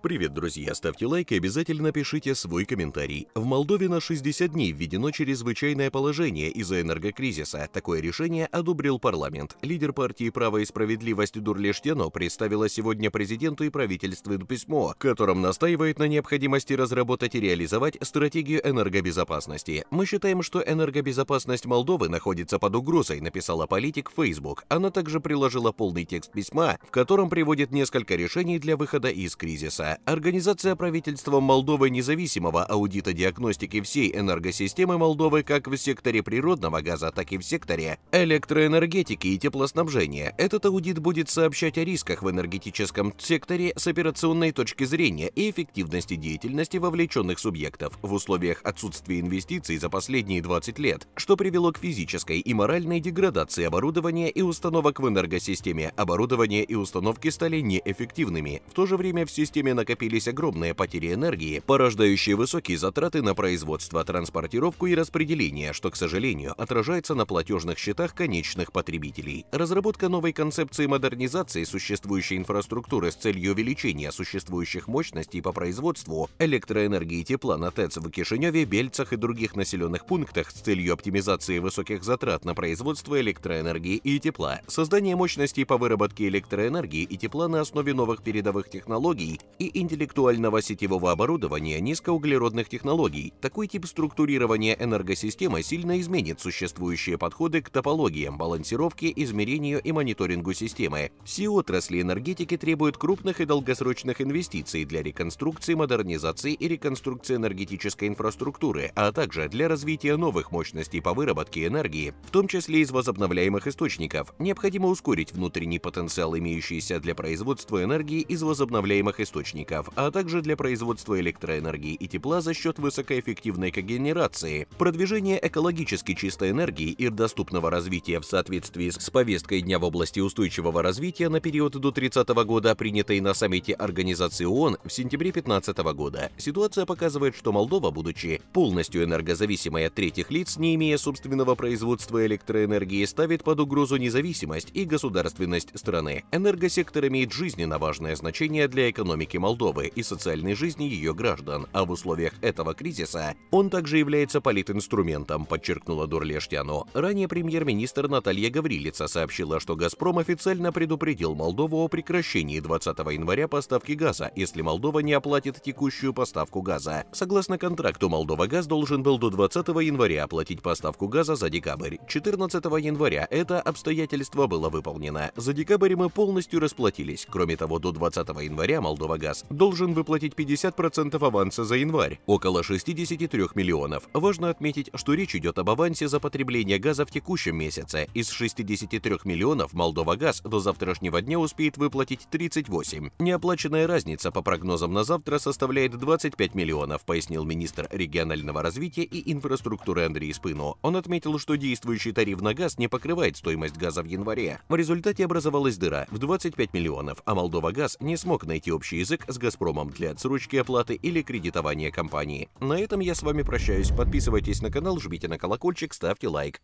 Привет, друзья! Ставьте лайк и обязательно пишите свой комментарий. В Молдове на 60 дней введено чрезвычайное положение из-за энергокризиса. Такое решение одобрил парламент. Лидер партии «Право и справедливость» Дурлештено представила сегодня президенту и правительству письмо, в котором настаивает на необходимости разработать и реализовать стратегию энергобезопасности. «Мы считаем, что энергобезопасность Молдовы находится под угрозой», написала политик в Facebook. Она также приложила полный текст письма, в котором приводит несколько решений для выхода из кризиса организация правительством Молдовы независимого аудита диагностики всей энергосистемы Молдовы как в секторе природного газа, так и в секторе электроэнергетики и теплоснабжения. Этот аудит будет сообщать о рисках в энергетическом секторе с операционной точки зрения и эффективности деятельности вовлеченных субъектов в условиях отсутствия инвестиций за последние 20 лет, что привело к физической и моральной деградации оборудования и установок в энергосистеме. Оборудование и установки стали неэффективными. В то же время в системе накопились огромные потери энергии, порождающие высокие затраты на производство, транспортировку и распределение, что, к сожалению, отражается на платежных счетах конечных потребителей. Разработка новой концепции модернизации существующей инфраструктуры с целью увеличения существующих мощностей по производству электроэнергии и тепла на ТЭЦ в Кишиневе, Бельцах и других населенных пунктах с целью оптимизации высоких затрат на производство электроэнергии и тепла, создание мощностей по выработке электроэнергии и тепла на основе новых передовых технологий и интеллектуального сетевого оборудования низкоуглеродных технологий. Такой тип структурирования энергосистемы сильно изменит существующие подходы к топологиям, балансировке, измерению и мониторингу системы. Все отрасли энергетики требуют крупных и долгосрочных инвестиций для реконструкции, модернизации и реконструкции энергетической инфраструктуры, а также для развития новых мощностей по выработке энергии, в том числе из возобновляемых источников. Необходимо ускорить внутренний потенциал, имеющийся для производства энергии из возобновляемых источников источников, а также для производства электроэнергии и тепла за счет высокоэффективной когенерации, продвижение экологически чистой энергии и доступного развития в соответствии с повесткой Дня в области устойчивого развития на период до 30 года, принятой на саммите Организации ООН в сентябре 2015 года. Ситуация показывает, что Молдова, будучи полностью энергозависимой от третьих лиц, не имея собственного производства электроэнергии, ставит под угрозу независимость и государственность страны. Энергосектор имеет жизненно важное значение для экономики Молдовы Молдовы и социальной жизни ее граждан, а в условиях этого кризиса он также является политинструментом, подчеркнула Дурлештяну. Ранее премьер-министр Наталья Гаврилица сообщила, что «Газпром» официально предупредил Молдову о прекращении 20 января поставки газа, если Молдова не оплатит текущую поставку газа. Согласно контракту, Молдова газ должен был до 20 января оплатить поставку газа за декабрь. 14 января это обстоятельство было выполнено. За декабрь мы полностью расплатились. Кроме того, до 20 января Молдова газ АЗС должен выплатить 50% аванса за январь, около 63 миллионов. Важно отметить, что речь идет об авансе за потребление газа в текущем месяце. Из 63 миллионов Молдова газ до завтрашнего дня успеет выплатить 38. Неоплаченная разница по прогнозам на завтра составляет 25 миллионов, пояснил министр регионального развития и инфраструктуры Андрей Спыну. Он отметил, что действующий тариф на газ не покрывает стоимость газа в январе. В результате образовалась дыра в 25 миллионов, а Молдова газ не смог найти общий язык с «Газпромом» для отсрочки оплаты или кредитования компании. На этом я с вами прощаюсь. Подписывайтесь на канал, жмите на колокольчик, ставьте лайк.